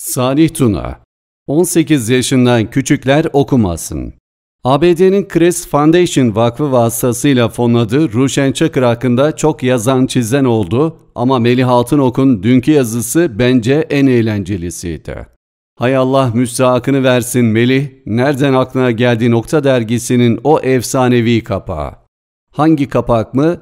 Salih Tuna 18 yaşından küçükler okumasın. ABD'nin Chris Foundation Vakfı vasıtasıyla fonladığı Ruşen Çakır hakkında çok yazan çizen oldu ama Melih Altınok'un dünkü yazısı bence en eğlencelisiydi. Hay Allah müstahakını versin Melih, nereden aklına geldi nokta dergisinin o efsanevi kapağı. Hangi kapak mı?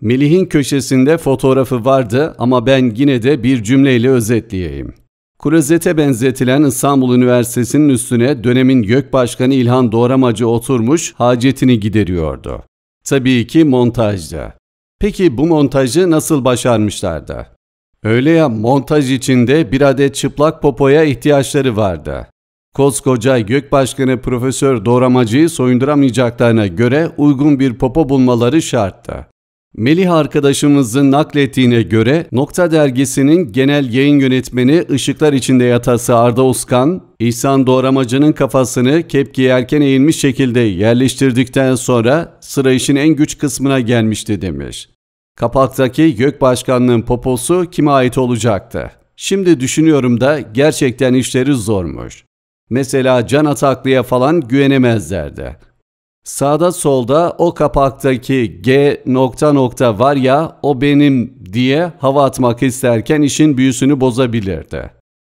Melih'in köşesinde fotoğrafı vardı ama ben yine de bir cümleyle özetleyeyim. Klozete benzetilen İstanbul Üniversitesi'nin üstüne dönemin Gök Başkanı İlhan Doğramacı oturmuş hacetini gideriyordu. Tabii ki montajda. Peki bu montajı nasıl başarmışlardı? Öyle ya montaj içinde bir adet çıplak popoya ihtiyaçları vardı. Koskoca Gök Başkanı Profesör Doğramacı'yı soyunduramayacaklarına göre uygun bir popo bulmaları şarttı. Melih arkadaşımızın naklettiğine göre Nokta Dergisi'nin genel yayın yönetmeni Işıklar İçinde Yatası Arda Uskan, İhsan Doğramacı'nın kafasını kepki erken eğilmiş şekilde yerleştirdikten sonra sıra işin en güç kısmına gelmişti demiş. Kapaktaki gök başkanlığın poposu kime ait olacaktı? Şimdi düşünüyorum da gerçekten işleri zormuş. Mesela Can Ataklı'ya falan güvenemezlerdi. Sağda solda o kapaktaki G nokta nokta var ya o benim diye hava atmak isterken işin büyüsünü bozabilirdi.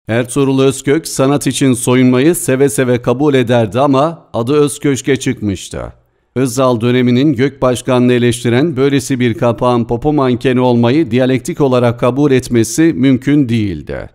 Ertuğrul Özkök sanat için soyunmayı seve seve kabul ederdi ama adı Özköşk'e çıkmıştı. Özal döneminin gök başkanını eleştiren böylesi bir kapağın popo mankeni olmayı diyalektik olarak kabul etmesi mümkün değildi.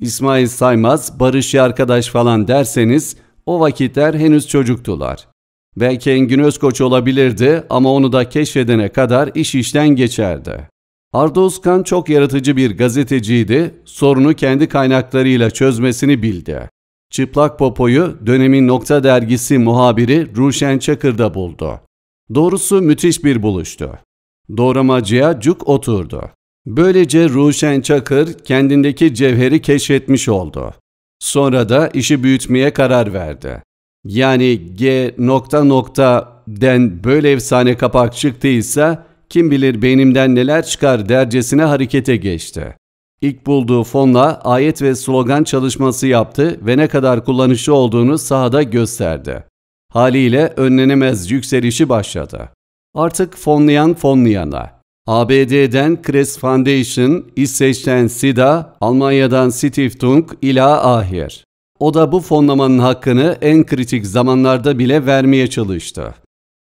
İsmail Saymaz, Barış Arkadaş falan derseniz o vakitler henüz çocuktular. Belki Engin Özkoç olabilirdi ama onu da keşfedene kadar iş işten geçerdi. Arda Özkan çok yaratıcı bir gazeteciydi, sorunu kendi kaynaklarıyla çözmesini bildi. Çıplak Popo'yu dönemin Nokta dergisi muhabiri Ruşen Çakır'da buldu. Doğrusu müthiş bir buluştu. Doğramacıya cuk oturdu. Böylece Ruşen Çakır kendindeki cevheri keşfetmiş oldu. Sonra da işi büyütmeye karar verdi yani G nokta nokta den böyle efsane kapak çıktıysa kim bilir beynimden neler çıkar dercesine harekete geçti. İlk bulduğu fonla ayet ve slogan çalışması yaptı ve ne kadar kullanışlı olduğunu sahada gösterdi. Haliyle önlenemez yükselişi başladı. Artık fonlayan fonlayana. ABD'den Crest Foundation, İsveç'ten SIDA, Almanya'dan Stiftung ila ahir. O da bu fonlamanın hakkını en kritik zamanlarda bile vermeye çalıştı.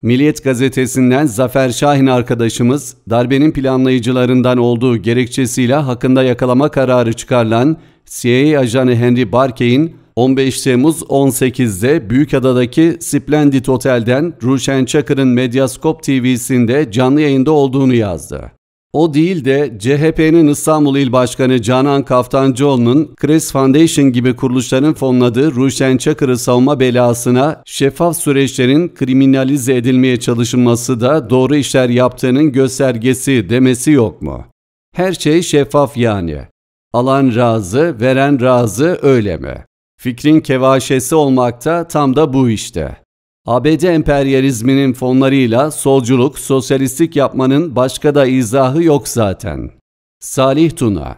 Milliyet gazetesinden Zafer Şahin arkadaşımız darbenin planlayıcılarından olduğu gerekçesiyle hakkında yakalama kararı çıkarılan CIA ajanı Henry Barkey'in 15 Temmuz 18'de Büyükada'daki Splendid Otel'den Ruşen Çakır'ın Medyaskop TV'sinde canlı yayında olduğunu yazdı. O değil de CHP'nin İstanbul İl Başkanı Canan Kaftancıoğlu'nun Chris Foundation gibi kuruluşların fonladığı Ruşen Çakır'ı savunma belasına şeffaf süreçlerin kriminalize edilmeye çalışılması da doğru işler yaptığının göstergesi demesi yok mu? Her şey şeffaf yani. Alan razı, veren razı öyle mi? Fikrin kevaşesi olmakta tam da bu işte. ABD emperyalizminin fonlarıyla solculuk, sosyalistik yapmanın başka da izahı yok zaten. Salih Tuna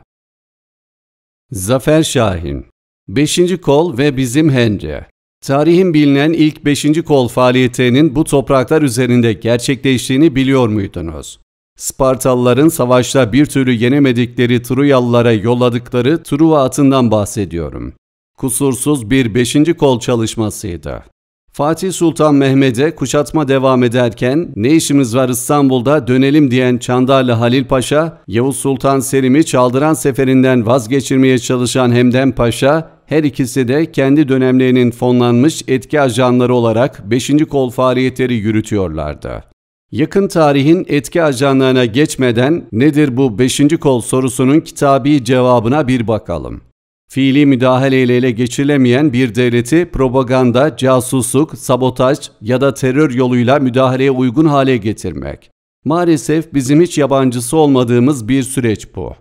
Zafer Şahin 5. Kol ve Bizim Henry Tarihin bilinen ilk 5. kol faaliyetinin bu topraklar üzerinde gerçekleştiğini biliyor muydunuz? Spartalıların savaşta bir türlü yenemedikleri Truyalılara yolladıkları Truva atından bahsediyorum. Kusursuz bir 5. kol çalışmasıydı. Fatih Sultan Mehmed'e kuşatma devam ederken ne işimiz var İstanbul'da dönelim diyen Çandarlı Halil Paşa, Yavuz Sultan Selim'i çaldıran seferinden vazgeçirmeye çalışan Hemden Paşa, her ikisi de kendi dönemlerinin fonlanmış etki ajanları olarak 5. kol faaliyetleri yürütüyorlardı. Yakın tarihin etki ajanlarına geçmeden nedir bu 5. kol sorusunun kitabi cevabına bir bakalım. Fiili müdahaleyle ele geçirilemeyen bir devleti propaganda, casusluk, sabotaj ya da terör yoluyla müdahaleye uygun hale getirmek. Maalesef bizim hiç yabancısı olmadığımız bir süreç bu.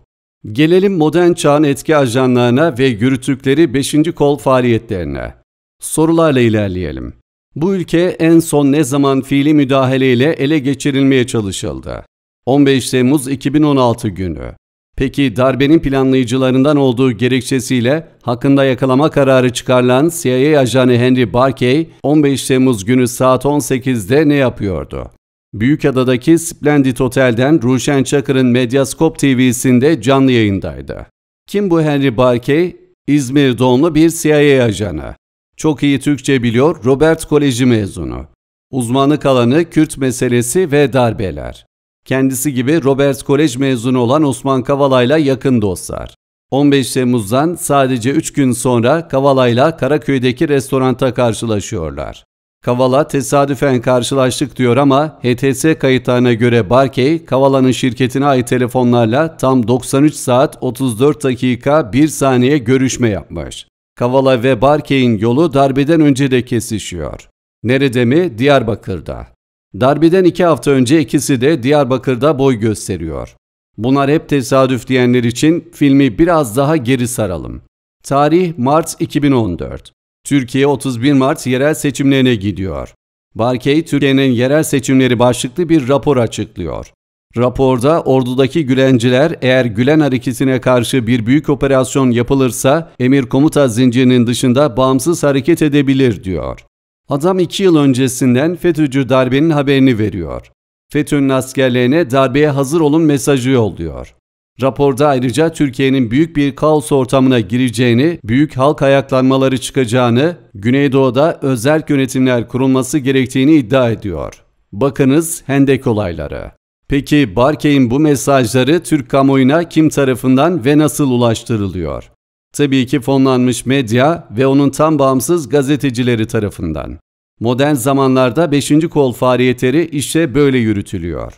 Gelelim modern çağın etki ajanlarına ve yürüttükleri 5. kol faaliyetlerine. Sorularla ilerleyelim. Bu ülke en son ne zaman fiili müdahaleyle ele geçirilmeye çalışıldı? 15 Temmuz 2016 günü. Peki darbenin planlayıcılarından olduğu gerekçesiyle hakkında yakalama kararı çıkarılan CIA ajanı Henry Barkey 15 Temmuz günü saat 18'de ne yapıyordu? Büyükada'daki Splendid Otel'den Ruşen Çakır'ın Medyascope TV'sinde canlı yayındaydı. Kim bu Henry Barkey? İzmir doğumlu bir CIA ajanı. Çok iyi Türkçe biliyor, Robert Koleji mezunu. Uzmanlık alanı Kürt meselesi ve darbeler. Kendisi gibi Roberts Kolej mezunu olan Osman Kavala'yla yakın dostlar. 15 Temmuz'dan sadece 3 gün sonra Kavala'yla Karaköy'deki restoranta karşılaşıyorlar. Kavala tesadüfen karşılaştık diyor ama HTS kayıtlarına göre Barkey, Kavala'nın şirketine ait telefonlarla tam 93 saat 34 dakika 1 saniye görüşme yapmış. Kavala ve Barkey'in yolu darbeden önce de kesişiyor. Nerede mi? Diyarbakır'da. Darbeden iki hafta önce ikisi de Diyarbakır'da boy gösteriyor. Bunlar hep tesadüf diyenler için filmi biraz daha geri saralım. Tarih Mart 2014. Türkiye 31 Mart yerel seçimlerine gidiyor. Barkey Türkiye'nin yerel seçimleri başlıklı bir rapor açıklıyor. Raporda ordudaki Gülenciler eğer Gülen hareketine karşı bir büyük operasyon yapılırsa emir komuta zincirinin dışında bağımsız hareket edebilir diyor. Adam iki yıl öncesinden FETÖ'cü darbenin haberini veriyor. FETÖ'nün askerlerine darbeye hazır olun mesajı yolluyor. Raporda ayrıca Türkiye'nin büyük bir kaos ortamına gireceğini, büyük halk ayaklanmaları çıkacağını, Güneydoğu'da özel yönetimler kurulması gerektiğini iddia ediyor. Bakınız Hendek olayları. Peki Barkey'in bu mesajları Türk kamuoyuna kim tarafından ve nasıl ulaştırılıyor? Tabii ki fonlanmış medya ve onun tam bağımsız gazetecileri tarafından. Modern zamanlarda 5. kol faaliyetleri işte böyle yürütülüyor.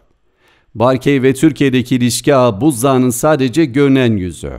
Barkey ve Türkiye'deki ilişki ağı buzdağının sadece görünen yüzü.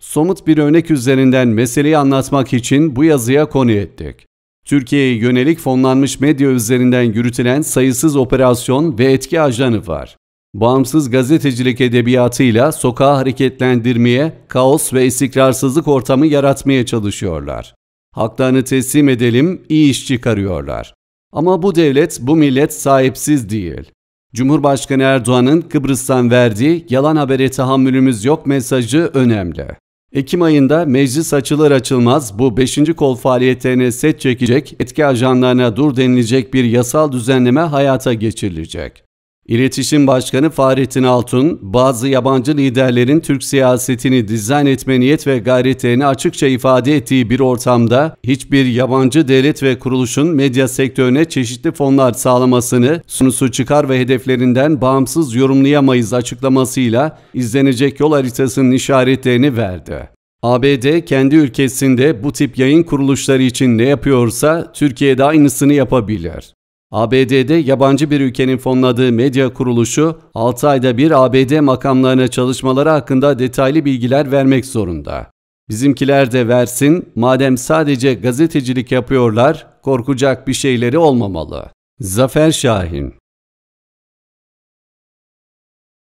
Somut bir örnek üzerinden meseleyi anlatmak için bu yazıya konu ettik. Türkiye'ye yönelik fonlanmış medya üzerinden yürütülen sayısız operasyon ve etki ajanı var bağımsız gazetecilik edebiyatıyla sokağı hareketlendirmeye, kaos ve istikrarsızlık ortamı yaratmaya çalışıyorlar. Haklarını teslim edelim, iyi iş çıkarıyorlar. Ama bu devlet, bu millet sahipsiz değil. Cumhurbaşkanı Erdoğan'ın Kıbrıs'tan verdiği yalan habere tahammülümüz yok mesajı önemli. Ekim ayında meclis açılır açılmaz bu 5. kol faaliyetlerine set çekecek, etki ajanlarına dur denilecek bir yasal düzenleme hayata geçirilecek. İletişim Başkanı Fahrettin Altun, bazı yabancı liderlerin Türk siyasetini dizayn etme niyet ve gayretlerini açıkça ifade ettiği bir ortamda hiçbir yabancı devlet ve kuruluşun medya sektörüne çeşitli fonlar sağlamasını sunusu çıkar ve hedeflerinden bağımsız yorumlayamayız açıklamasıyla izlenecek yol haritasının işaretlerini verdi. ABD kendi ülkesinde bu tip yayın kuruluşları için ne yapıyorsa Türkiye'de aynısını yapabilir. ABD'de yabancı bir ülkenin fonladığı medya kuruluşu 6 ayda bir ABD makamlarına çalışmaları hakkında detaylı bilgiler vermek zorunda. Bizimkiler de versin, madem sadece gazetecilik yapıyorlar, korkacak bir şeyleri olmamalı. Zafer Şahin